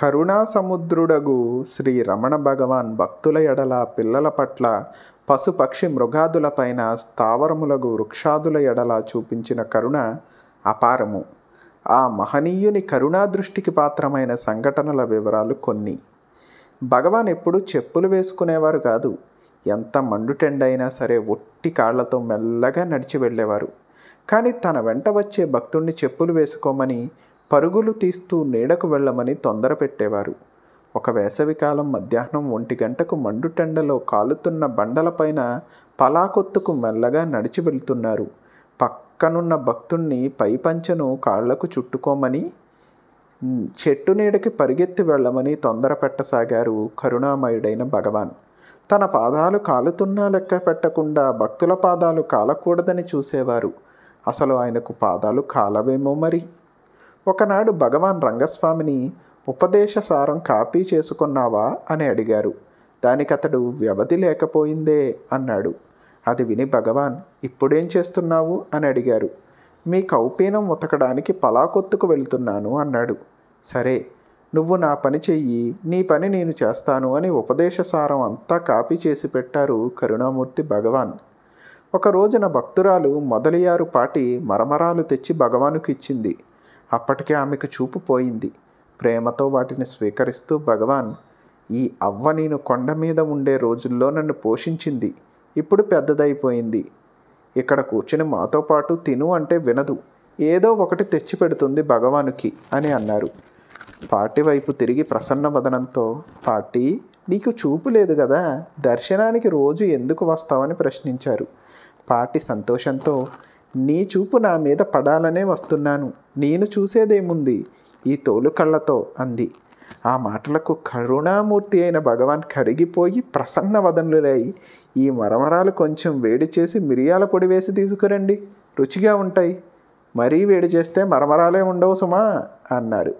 కరుణాసముద్రుడగు శ్రీ రమణ భగవాన్ భక్తుల ఎడల పిల్లల పట్ల పశుపక్షి మృగాదులపైన స్థావరములగు వృక్షాదుల ఎడల చూపించిన కరుణ అపారము ఆ మహనీయుని కరుణా దృష్టికి పాత్రమైన సంఘటనల వివరాలు కొన్ని భగవాన్ ఎప్పుడు చెప్పులు వేసుకునేవారు కాదు ఎంత మండుటెండైనా సరే ఒట్టి కాళ్లతో మెల్లగా నడిచి వెళ్ళేవారు కానీ తన వెంట వచ్చే భక్తుణ్ణి చెప్పులు వేసుకోమని పరుగులు తీస్తూ నీడకు వెళ్ళమని తొందర పెట్టేవారు ఒక వేసవికాలం మధ్యాహ్నం ఒంటి గంటకు మండుటెండలో కాలుతున్న బండలపైన పలాకొత్తుకు మెల్లగా నడిచి వెళ్తున్నారు పక్కనున్న భక్తుణ్ణి పై పంచను కాళ్లకు చుట్టుకోమని చెట్టు నీడకి పరిగెత్తి వెళ్ళమని తొందర పెట్టసాగారు కరుణామయుడైన భగవాన్ తన పాదాలు కాలుతున్నా లెక్క పెట్టకుండా భక్తుల పాదాలు కాలకూడదని చూసేవారు అసలు ఆయనకు పాదాలు కాలవేమో మరి ఒకనాడు భగవాన్ రంగస్వామిని ఉపదేశ సారం కాపీ చేసుకున్నావా అని అడిగారు దానికి అతడు వ్యవధి లేకపోయిందే అన్నాడు అది విని భగవాన్ ఇప్పుడేం చేస్తున్నావు అని అడిగారు మీ కౌపీనం ఉతకడానికి పలాకొత్తుకు వెళుతున్నాను అన్నాడు సరే నువ్వు నా పని చెయ్యి నీ పని నేను చేస్తాను అని ఉపదేశ సారం అంతా కాపీ చేసి పెట్టారు కరుణామూర్తి భగవాన్ ఒక రోజున భక్తురాలు మొదలియారు పాటి మరమరాలు తెచ్చి భగవానుకిచ్చింది అప్పటికే ఆమెకు చూపు పోయింది ప్రేమతో వాటిని స్వీకరిస్తూ భగవాన్ ఈ అవ్వ నేను కొండ మీద ఉండే రోజుల్లో నన్ను పోషించింది ఇప్పుడు పెద్దదైపోయింది ఇక్కడ కూర్చుని మాతో పాటు తిను అంటే వినదు ఏదో ఒకటి తెచ్చి పెడుతుంది భగవానుకి అని అన్నారు పార్టీ వైపు తిరిగి ప్రసన్న వదనంతో పార్టీ నీకు చూపు లేదు కదా దర్శనానికి రోజు ఎందుకు వస్తావని ప్రశ్నించారు పార్టీ సంతోషంతో నీ చూపు నా మీద పడాలనే వస్తున్నాను నేను చూసేదేముంది ఈ తోలు కళ్ళతో అంది ఆ మాటలకు కరుణామూర్తి అయిన భగవాన్ కరిగిపోయి ప్రసన్న వదనులై ఈ మరమరాలు కొంచెం వేడి చేసి మిరియాల పొడి వేసి తీసుకురండి రుచిగా ఉంటాయి మరీ వేడి చేస్తే మరమరాలే ఉండవు సుమా అన్నారు